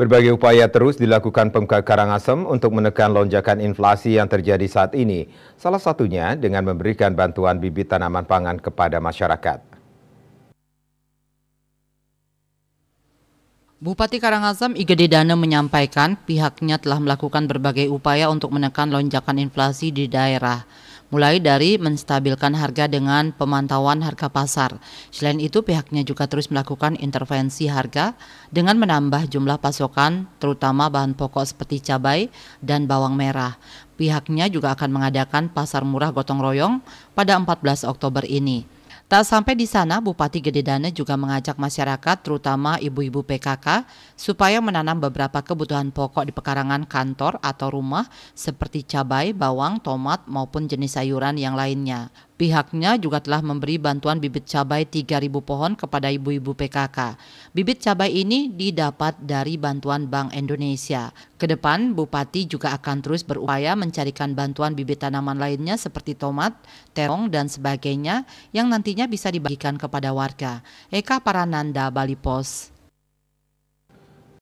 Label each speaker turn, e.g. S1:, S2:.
S1: Berbagai upaya terus dilakukan Pemka Karangasem untuk menekan lonjakan inflasi yang terjadi saat ini, salah satunya dengan memberikan bantuan bibit tanaman pangan kepada masyarakat.
S2: Bupati Karangasem Igede Dana menyampaikan pihaknya telah melakukan berbagai upaya untuk menekan lonjakan inflasi di daerah mulai dari menstabilkan harga dengan pemantauan harga pasar. Selain itu, pihaknya juga terus melakukan intervensi harga dengan menambah jumlah pasokan, terutama bahan pokok seperti cabai dan bawang merah. Pihaknya juga akan mengadakan pasar murah gotong royong pada 14 Oktober ini. Tak sampai di sana, Bupati Gede Gededana juga mengajak masyarakat, terutama ibu-ibu PKK, supaya menanam beberapa kebutuhan pokok di pekarangan kantor atau rumah seperti cabai, bawang, tomat, maupun jenis sayuran yang lainnya. Pihaknya juga telah memberi bantuan bibit cabai 3.000 pohon kepada ibu-ibu PKK. Bibit cabai ini didapat dari bantuan Bank Indonesia. Kedepan, Bupati juga akan terus berupaya mencarikan bantuan bibit tanaman lainnya seperti tomat, terong, dan sebagainya yang nantinya bisa dibagikan kepada warga. Eka Parananda, Bali Pos.